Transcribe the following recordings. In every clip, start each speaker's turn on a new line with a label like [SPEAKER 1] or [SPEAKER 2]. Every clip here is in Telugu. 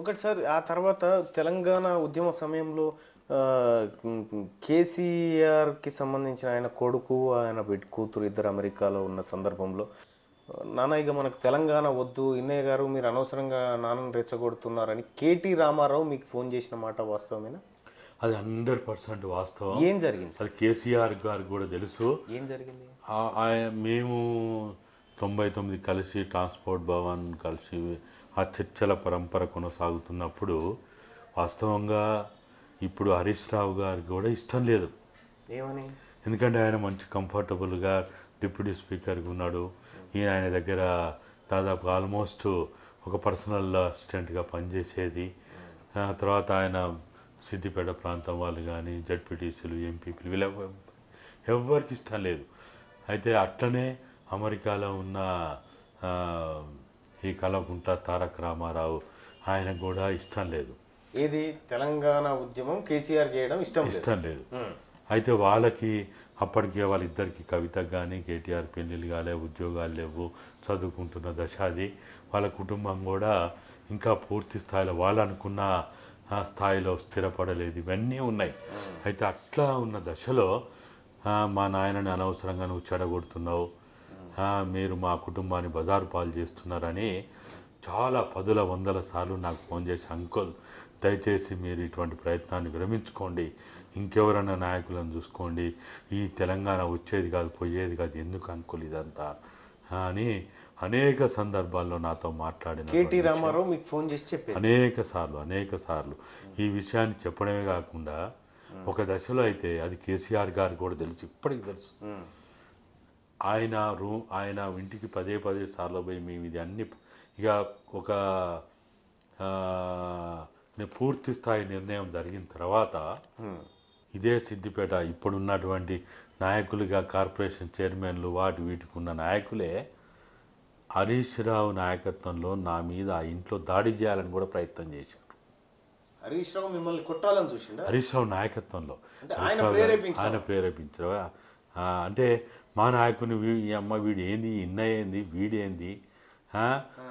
[SPEAKER 1] ఒకటి సార్ ఆ తర్వాత తెలంగాణ ఉద్యమ సమయంలో కేసీఆర్కి సంబంధించిన ఆయన కొడుకు ఆయన బిడ్ కూతురు ఇద్దరు అమెరికాలో ఉన్న సందర్భంలో నాన్న ఇక మనకు తెలంగాణ వద్దు ఇన్నయ్య గారు మీరు అనవసరంగా నాన్నను రెచ్చగొడుతున్నారని కేటీ రామారావు మీకు ఫోన్ చేసిన మాట వాస్తవమేనా
[SPEAKER 2] అది హండ్రెడ్ పర్సెంట్ వాస్తవం ఏం జరిగింది అది కేసీఆర్ గారు కూడా తెలుసు ఏం జరిగింది మేము తొంభై తొమ్మిది కలిసి ట్రాన్స్పోర్ట్ భవన్ కలిసి ఆ చర్చల పరంపర కొనసాగుతున్నప్పుడు వాస్తవంగా ఇప్పుడు హరీష్ రావు గారికి కూడా ఇష్టం లేదు ఎందుకంటే ఆయన మంచి కంఫర్టబుల్గా డిప్యూటీ స్పీకర్గా ఉన్నాడు ఈయన ఆయన దగ్గర దాదాపు ఆల్మోస్ట్ ఒక పర్సనల్ అసిస్టెంట్గా పనిచేసేది తర్వాత ఆయన సిద్దిపేట ప్రాంతం వాళ్ళు కానీ జడ్పీటీసీలు ఎంపీపీలు వీళ్ళ ఎవరికి ఇష్టం లేదు అయితే అట్లనే అమెరికాలో ఉన్న ఈ కలగుంట తారక రామారావు ఆయనకు కూడా ఇష్టం లేదు
[SPEAKER 1] ఏది తెలంగాణ ఉద్యమం కేసీఆర్ చేయడం ఇష్టం ఇష్టం లేదు
[SPEAKER 2] అయితే వాళ్ళకి అప్పటికే వాళ్ళిద్దరికి కవిత కానీ కేటీఆర్ పెళ్ళిళ్ళు కాలే ఉద్యోగాలు లేవు చదువుకుంటున్న దశ అది వాళ్ళ కుటుంబం కూడా ఇంకా పూర్తి స్థాయిలో వాళ్ళు అనుకున్న స్థాయిలో స్థిరపడలేదు ఇవన్నీ ఉన్నాయి అయితే అట్లా ఉన్న దశలో మా నాయనని అనవసరంగా నువ్వు చెడగొడుతున్నావు మీరు మా కుటుంబాన్ని బజారు పాలు చేస్తున్నారని చాలా పదుల వందల సార్లు నాకు ఫోన్ చేసి అంకుల్ దయచేసి మీరు ఇటువంటి ప్రయత్నాన్ని విరమించుకోండి ఇంకెవరైనా నాయకులను చూసుకోండి ఈ తెలంగాణ వచ్చేది కాదు పోయేది కాదు ఎందుకు అంకుల్ ఇదంతా అని అనేక సందర్భాల్లో నాతో మాట్లాడిన కేటీ రామారావు
[SPEAKER 1] మీకు ఫోన్ చేసి చెప్పారు
[SPEAKER 2] అనేక సార్లు అనేక సార్లు ఈ విషయాన్ని చెప్పడమే కాకుండా ఒక దశలో అయితే అది కేసీఆర్ గారు కూడా తెలుసు ఇప్పటికి తెలుసు ఆయన రూమ్ ఆయన ఇంటికి పదే పదే సార్లు పోయి మేము ఇది అన్ని ఇక ఒక పూర్తి స్థాయి నిర్ణయం జరిగిన తర్వాత ఇదే సిద్దిపేట ఇప్పుడున్నటువంటి నాయకులుగా కార్పొరేషన్ చైర్మన్లు వాటి వీటికి ఉన్న నాయకులే హరీష్ రావు నాయకత్వంలో నా మీద ఆ ఇంట్లో దాడి చేయాలని కూడా ప్రయత్నం చేశారు
[SPEAKER 1] హరీష్ రావు మిమ్మల్ని కొట్టాలని చూసి హరీష్
[SPEAKER 2] రావు నాయకత్వంలో ఆయన ప్రేరేపించారు అంటే మా నాయకుని అమ్మ వీడు ఏంది ఏంది వీడేంది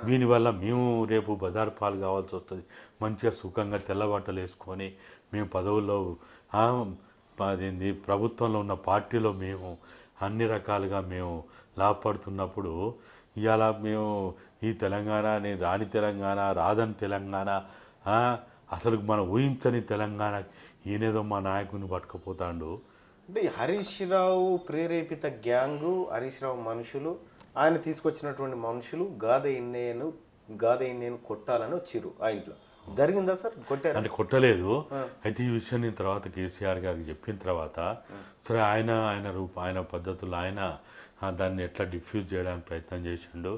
[SPEAKER 2] దీనివల్ల మేము రేపు బజారు పాలు కావాల్సి వస్తుంది మంచిగా సుఖంగా తెల్లబట్టలు వేసుకొని మేము పదవుల్లో అదేంది ప్రభుత్వంలో ఉన్న పార్టీలో మేము అన్ని రకాలుగా మేము లాభపడుతున్నప్పుడు ఇవాళ మేము ఈ తెలంగాణ అనే రాని తెలంగాణ రాదని తెలంగాణ అసలు మనం ఊహించని తెలంగాణ ఈయనేదో మా నాయకుని పట్టుకుపోతాడు
[SPEAKER 1] అంటే హరీష్ రావు ప్రేరేపిత గ్యాంగు హరీష్ రావు మనుషులు ఆయన తీసుకొచ్చినటువంటి మనుషులు గాదె ఇన్నేను గాదె ఇన్నేను కొట్టాలని వచ్చిర్రు ఆ ఇంట్లో జరిగిందా సార్ కొట్టారు అంటే
[SPEAKER 2] కొట్టలేదు అయితే ఈ విషయాన్ని తర్వాత కేసీఆర్ గారికి చెప్పిన తర్వాత సరే ఆయన ఆయన రూప ఆయన పద్ధతులు ఆయన దాన్ని ఎట్లా డిఫ్యూజ్ చేయడానికి ప్రయత్నం చేసిండు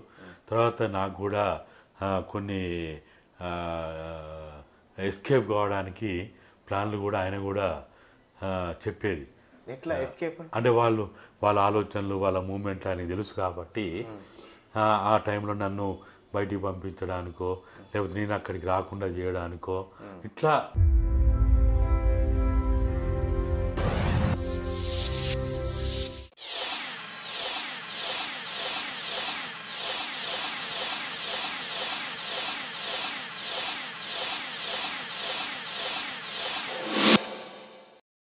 [SPEAKER 2] తర్వాత నాకు కూడా కొన్ని ఎస్కేప్ కావడానికి ప్లాన్లు కూడా ఆయన కూడా చెప్పేది
[SPEAKER 1] ఎట్లా ఎస్కేప్
[SPEAKER 2] అంటే వాళ్ళు వాళ్ళ ఆలోచనలు వాళ్ళ మూమెంట్లు అని తెలుసు కాబట్టి ఆ టైంలో నన్ను బయటికి పంపించడానికో లేకపోతే నేను అక్కడికి రాకుండా చేయడానికో hmm. ఇట్లా